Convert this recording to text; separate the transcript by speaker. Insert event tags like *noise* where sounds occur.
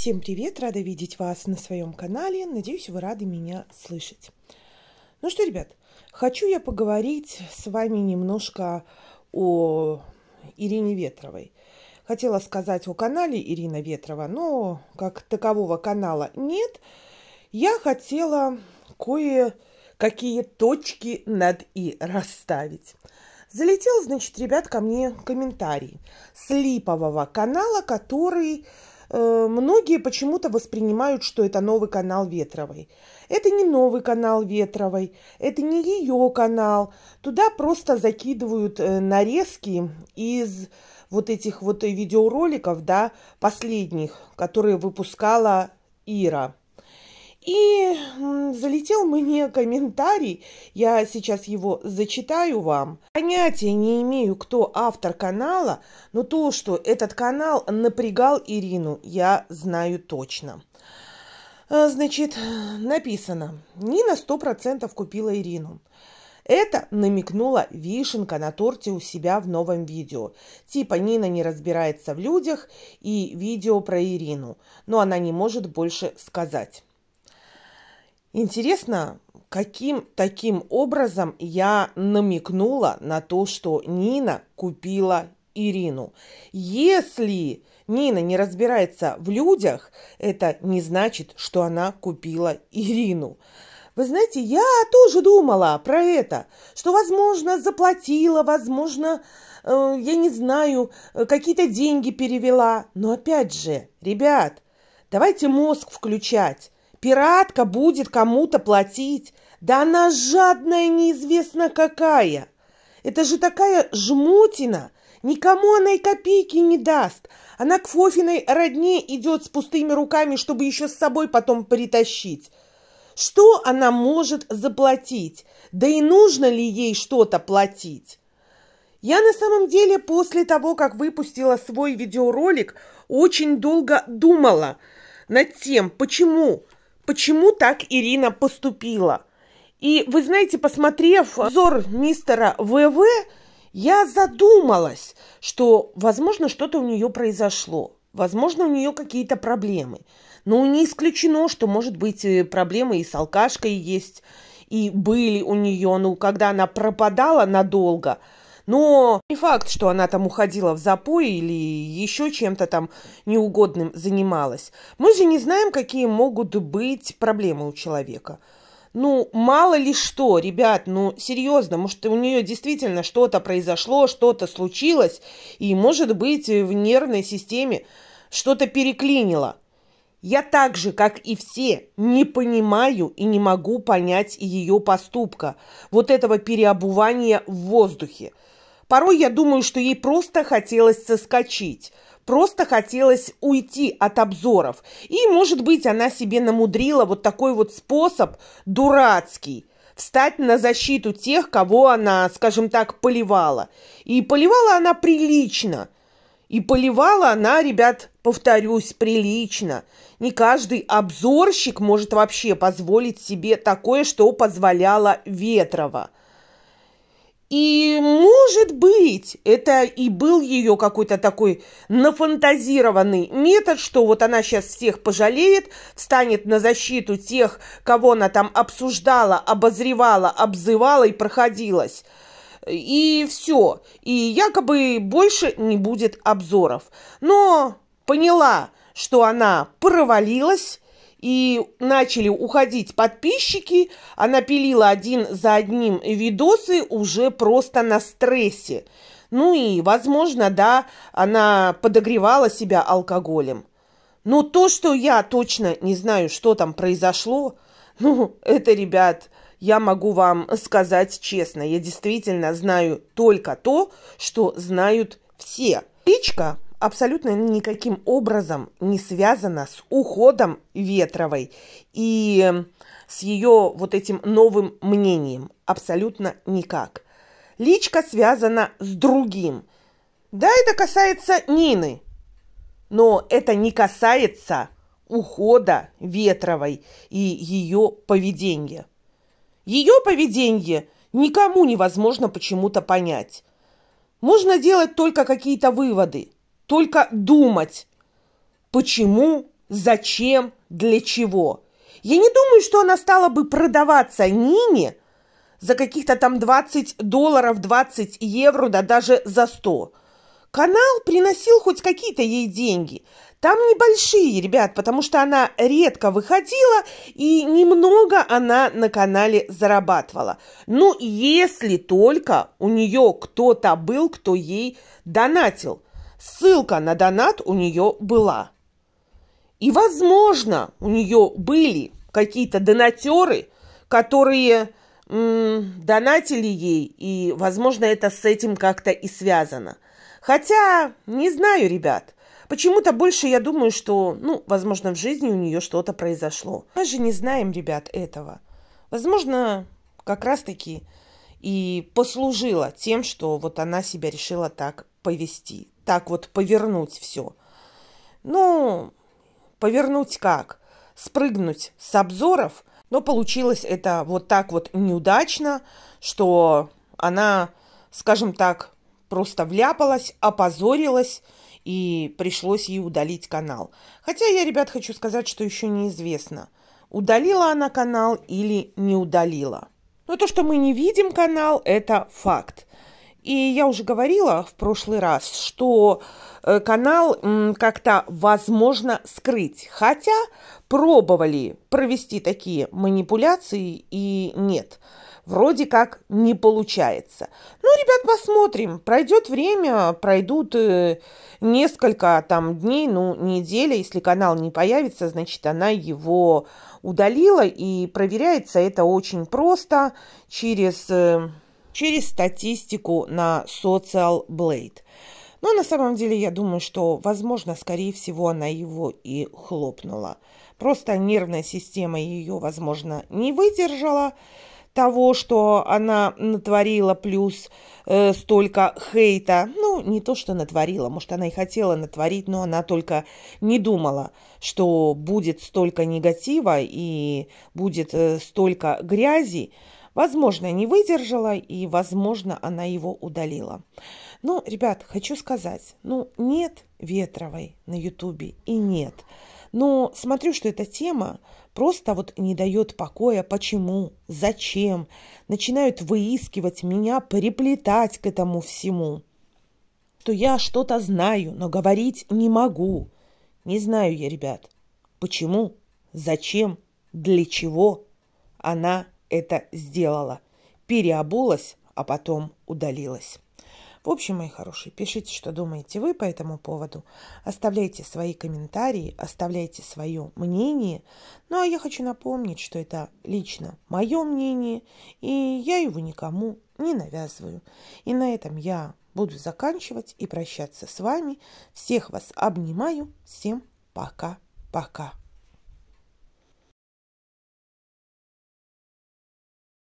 Speaker 1: Всем привет! Рада видеть вас на своем канале. Надеюсь, вы рады меня слышать. Ну что, ребят, хочу я поговорить с вами немножко о Ирине Ветровой. Хотела сказать о канале Ирина Ветрова, но как такового канала нет. Я хотела кое-какие точки над «и» расставить. Залетел, значит, ребят, ко мне комментарий с липового канала, который Э, многие почему-то воспринимают, что это новый канал Ветровой. Это не новый канал Ветровой, это не ее канал. Туда просто закидывают э, нарезки из вот этих вот видеороликов, да, последних, которые выпускала Ира. И залетел мне комментарий, я сейчас его зачитаю вам. Понятия не имею, кто автор канала, но то, что этот канал напрягал Ирину, я знаю точно. А, значит, написано, Нина сто процентов купила Ирину. Это намекнула вишенка на торте у себя в новом видео. Типа Нина не разбирается в людях и видео про Ирину, но она не может больше сказать. Интересно, каким таким образом я намекнула на то, что Нина купила Ирину. Если Нина не разбирается в людях, это не значит, что она купила Ирину. Вы знаете, я тоже думала про это, что, возможно, заплатила, возможно, э, я не знаю, какие-то деньги перевела. Но опять же, ребят, давайте мозг включать. Пиратка будет кому-то платить. Да она жадная неизвестно какая. Это же такая жмутина. Никому она и копейки не даст. Она к Фофиной родне идет с пустыми руками, чтобы еще с собой потом притащить. Что она может заплатить? Да и нужно ли ей что-то платить? Я на самом деле после того, как выпустила свой видеоролик, очень долго думала над тем, почему почему так Ирина поступила. И вы знаете, посмотрев взор мистера ВВ, я задумалась, что, возможно, что-то у нее произошло. Возможно, у нее какие-то проблемы. Но не исключено, что, может быть, э, проблемы и с алкашкой есть, и были у нее, ну, когда она пропадала надолго – но не факт, что она там уходила в запой или еще чем-то там неугодным занималась. Мы же не знаем, какие могут быть проблемы у человека. Ну, мало ли что, ребят, ну, серьезно, может, у нее действительно что-то произошло, что-то случилось, и, может быть, в нервной системе что-то переклинило. Я так же, как и все, не понимаю и не могу понять ее поступка, вот этого переобувания в воздухе. Порой я думаю, что ей просто хотелось соскочить, просто хотелось уйти от обзоров. И, может быть, она себе намудрила вот такой вот способ дурацкий встать на защиту тех, кого она, скажем так, поливала. И поливала она прилично. И поливала она, ребят, повторюсь, прилично. Не каждый обзорщик может вообще позволить себе такое, что позволяла Ветрова. И, может быть, это и был ее какой-то такой нафантазированный метод, что вот она сейчас всех пожалеет, встанет на защиту тех, кого она там обсуждала, обозревала, обзывала и проходилась. И все. И якобы больше не будет обзоров. Но поняла, что она провалилась, и начали уходить подписчики. Она пилила один за одним видосы уже просто на стрессе. Ну и, возможно, да, она подогревала себя алкоголем. Но то, что я точно не знаю, что там произошло, *laughs* ну, это, ребят, я могу вам сказать честно. Я действительно знаю только то, что знают все. Личка абсолютно никаким образом не связана с уходом Ветровой и эм, с ее вот этим новым мнением. Абсолютно никак. Личка связана с другим. Да, это касается Нины, но это не касается ухода Ветровой и ее поведения. Ее поведение никому невозможно почему-то понять. Можно делать только какие-то выводы – только думать. Почему, зачем, для чего. Я не думаю, что она стала бы продаваться Нине за каких-то там 20 долларов, 20 евро, да даже за 100. Канал приносил хоть какие-то ей деньги. Там небольшие, ребят, потому что она редко выходила и немного она на канале зарабатывала. Ну, если только у нее кто-то был, кто ей донатил – Ссылка на донат у нее была. И, возможно, у нее были какие-то донатеры, которые м, донатили ей, и, возможно, это с этим как-то и связано. Хотя, не знаю, ребят, почему-то больше я думаю, что, ну, возможно, в жизни у нее что-то произошло. Мы же не знаем, ребят, этого. Возможно, как раз-таки и послужило тем, что вот она себя решила так повести так вот повернуть все. Ну, повернуть как? Спрыгнуть с обзоров, но получилось это вот так вот неудачно, что она, скажем так, просто вляпалась, опозорилась, и пришлось ей удалить канал. Хотя я, ребят, хочу сказать, что еще неизвестно, удалила она канал или не удалила. Но то, что мы не видим канал, это факт. И я уже говорила в прошлый раз, что э, канал как-то возможно скрыть. Хотя пробовали провести такие манипуляции и нет. Вроде как не получается. Ну, ребят, посмотрим. Пройдет время, пройдут э, несколько там дней, ну, неделя. Если канал не появится, значит, она его удалила. И проверяется это очень просто через э, через статистику на Social Blade. Но на самом деле я думаю, что, возможно, скорее всего, она его и хлопнула. Просто нервная система ее, возможно, не выдержала того, что она натворила, плюс э, столько хейта. Ну, не то, что натворила, может, она и хотела натворить, но она только не думала, что будет столько негатива и будет э, столько грязи. Возможно, не выдержала, и, возможно, она его удалила. Ну, ребят, хочу сказать, ну, нет Ветровой на Ютубе и нет. Но смотрю, что эта тема просто вот не дает покоя. Почему? Зачем? Начинают выискивать меня, приплетать к этому всему. То я что-то знаю, но говорить не могу. Не знаю я, ребят, почему, зачем, для чего она это сделала. Переобулась, а потом удалилась. В общем, мои хорошие, пишите, что думаете вы по этому поводу. Оставляйте свои комментарии, оставляйте свое мнение. Ну, а я хочу напомнить, что это лично мое мнение, и я его никому не навязываю. И на этом я буду заканчивать и прощаться с вами. Всех вас обнимаю. Всем пока-пока.